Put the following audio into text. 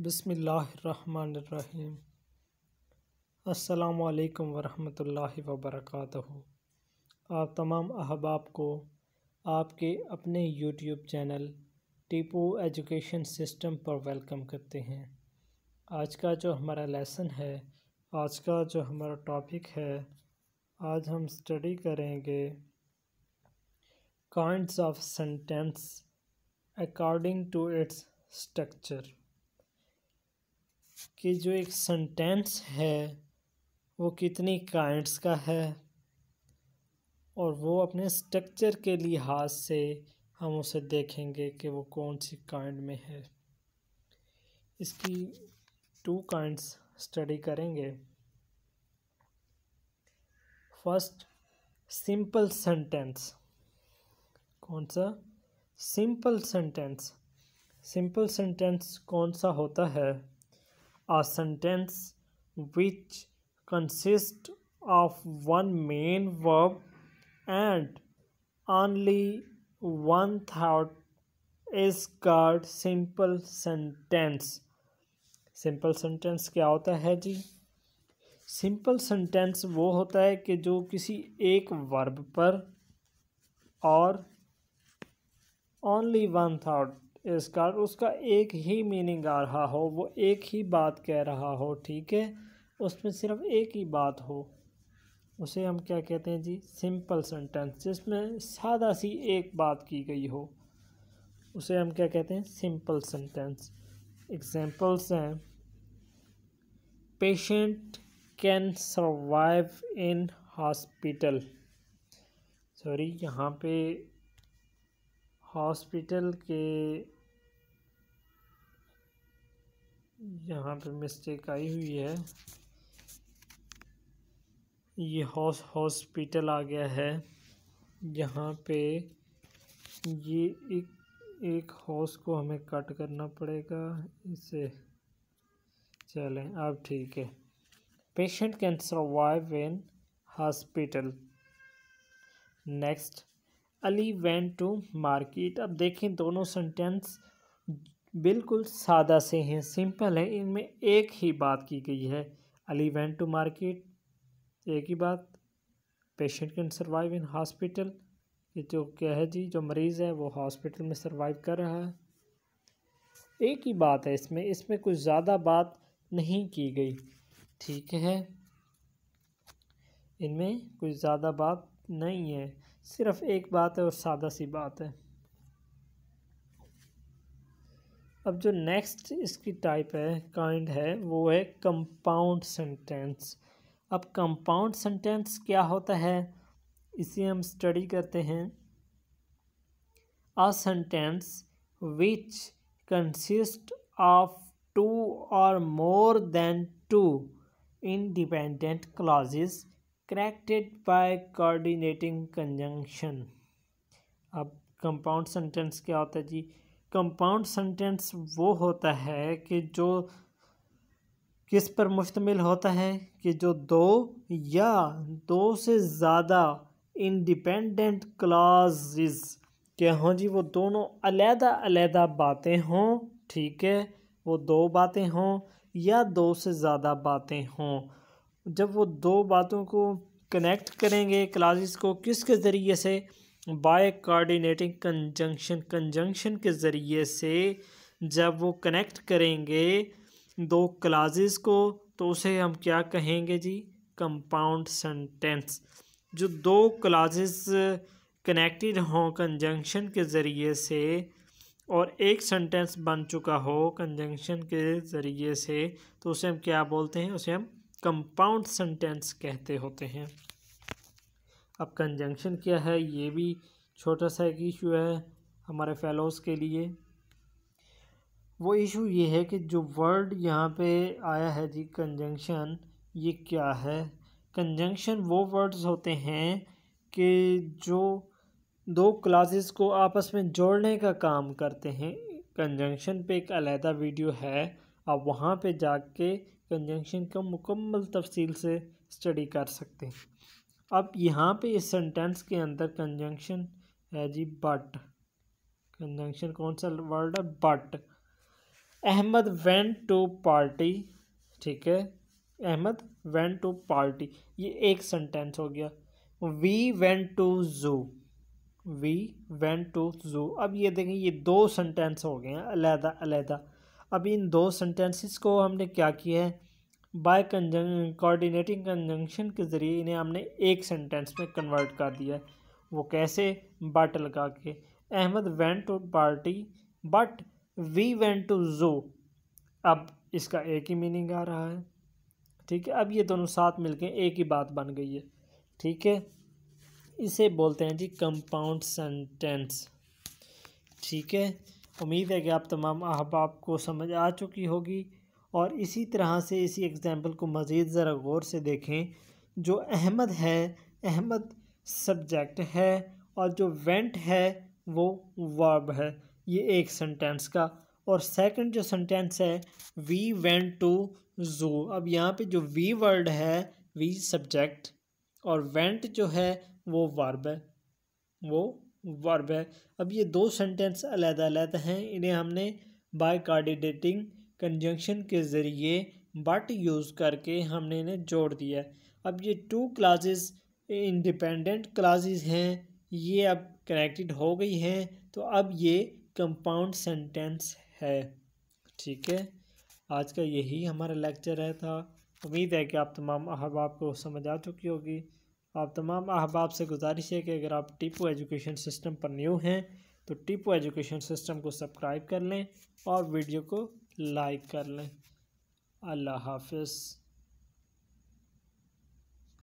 बसमीम् अल्लाम वरहमतुल्लाहि वर्क आप तमाम अहबाब को आपके अपने YouTube channel Tipu education system पर वेलकम करते हैं आज का जो हमारा लेसन है आज का जो हमारा टॉपिक है आज हम स्टडी करेंगे kinds of sentence according to its structure कि जो एक सेंटेंस है वो कितनी काइंड्स का है और वो अपने स्ट्रक्चर के लिहाज से हम उसे देखेंगे कि वो कौन सी काइंड में है इसकी टू काइंड्स स्टडी करेंगे फर्स्ट सिंपल सेंटेंस कौन सा सिंपल सेंटेंस सिंपल सेंटेंस कौन सा होता है a sentence which consists of one main verb and only one thought is called simple sentence simple sentence क्या होता है जी सिंपल सेंटेंस वो होता है कि जो किसी एक वर्ब पर और ओनली वन थाट इसका उसका एक ही मीनिंग आ रहा हो वो एक ही बात कह रहा हो ठीक है उसमें सिर्फ एक ही बात हो उसे हम क्या कहते हैं जी सिंपल सेंटेंस जिसमें सादा सी एक बात की गई हो उसे हम क्या कहते हैं सिंपल सेंटेंस एग्जांपल्स हैं patient can survive in hospital sorry यहाँ पे हॉस्पिटल के यहाँ पे मिस्टेक आई हुई है ये हॉस हॉस्पिटल आ गया है यहाँ पे ये एक एक हॉस को हमें कट करना पड़ेगा इसे चलें अब ठीक है patient can survive in hospital next Ali went to market अब देखें दोनों सेंटेंस बिल्कुल सादा से हैं सिंपल है इनमें एक ही बात की गई है अली वेंट टू मार्केट एक ही बात patient can survive in hospital ये जो क्या है जी जो मरीज़ है वो हॉस्पिटल में सर्वाइव कर रहा है एक ही बात है इसमें इसमें कुछ ज़्यादा बात नहीं की गई ठीक है इनमें कुछ ज़्यादा बात नहीं है सिर्फ़ एक बात है और सादा सी बात है अब जो नेक्स्ट इसकी टाइप है काइंड है वो है कंपाउंड सेंटेंस अब कंपाउंड सेंटेंस क्या होता है इसे हम स्टडी करते हैं a sentence which consist of two और more than two independent clauses corrected by coordinating conjunction अब कंपाउंड सेंटेंस क्या होता है जी कंपाउंड सेंटेंस वो होता है कि जो किस पर मुश्तमिल होता है कि जो दो या दो से ज़्यादा इंडिपेंडेंट क्लाजेस के हों जी वो दोनों अलहदा अलहदा बातें हों ठीक है वो दो बातें हों या दो से ज़्यादा बातें हों जब वो दो बातों को कनेक्ट करेंगे क्लासेस को किसके ज़रिए से बाय कोऑर्डिनेटिंग कंजंक्शन कंजंक्शन के ज़रिए से जब वो कनेक्ट करेंगे दो क्लाजेस को तो उसे हम क्या कहेंगे जी कंपाउंड सेंटेंस जो दो क्लाजेस कनेक्टेड हों कंजंक्शन के ज़रिए से और एक सेंटेंस बन चुका हो कंजंक्शन के ज़रिए से तो उसे हम क्या बोलते हैं उसे हम कंपाउंड सेंटेंस कहते होते हैं अब कंजंक्शन क्या है ये भी छोटा सा एक इशू है हमारे फेलोज़ के लिए वो इशू ये है कि जो वर्ड यहाँ पे आया है जी कंजंक्शन ये क्या है कंजंक्शन वो वर्ड्स होते हैं कि जो दो क्लासेस को आपस में जोड़ने का काम करते हैं कंजंक्शन पे एक अलहदा वीडियो है आप वहाँ पे जाके कंजंक्शन का मुकम्मल तफसील से स्टडी कर सकते हैं अब यहाँ पे इस सेंटेंस के अंदर कंजंक्शन है जी बट कंजंक्शन कौन सा वर्ड है but Ahmed went to party ठीक है अहमद वेंट टू पार्टी ये एक सेंटेंस हो गया we went to zoo we went to zoo अब ये देखें ये दो सेंटेंस हो गए हैं अलहदा अलहदा अब इन दो सेंटेंसेस को हमने क्या किया है बाय कंजन कोऑर्डिनेटिंग कंजंक्शन के ज़रिए इन्हें हमने एक सेंटेंस में कन्वर्ट कर दिया वो कैसे बट लगा के Ahmed went to party but we went to zoo अब इसका एक ही मीनिंग आ रहा है ठीक है अब ये दोनों साथ मिलके एक ही बात बन गई है ठीक है इसे बोलते हैं जी कंपाउंड सेंटेंस ठीक है उम्मीद है कि आप तमाम अहबाब को समझ आ चुकी होगी और इसी तरह से इसी एग्ज़ाम्पल को मज़ीद ज़रा गौर से देखें जो अहमद है अहमद सब्जेक्ट है और जो वेंट है वो वर्ब है ये एक सेंटेंस का और सेकंड जो सेंटेंस है वी वेंट टू जू अब यहाँ पे जो वी वर्ड है वी सब्जेक्ट और वेंट जो है वो वर्ब है वो वर्ब है अब ये दो सेंटेंस अलग-अलग हैं इन्हें हमने बाय कार्डिडेटिंग कंजंक्शन के ज़रिए बट यूज़ करके हमने इन्हें जोड़ दिया अब ये टू क्लासेस इंडिपेंडेंट क्लासेस हैं ये अब कनेक्टेड हो गई हैं तो अब ये कंपाउंड सेंटेंस है ठीक है आज का यही हमारा लेक्चर है था उम्मीद है कि आप तमाम अहबाब को समझ आ चुकी होगी आप तमाम अहबाब से गुजारिश है कि अगर आप टीपू एजुकेशन सिस्टम पर न्यू हैं तो टीपू एजुकेशन सिस्टम को सब्सक्राइब कर लें और वीडियो को लाइक कर लें अल्लाह हाफिज़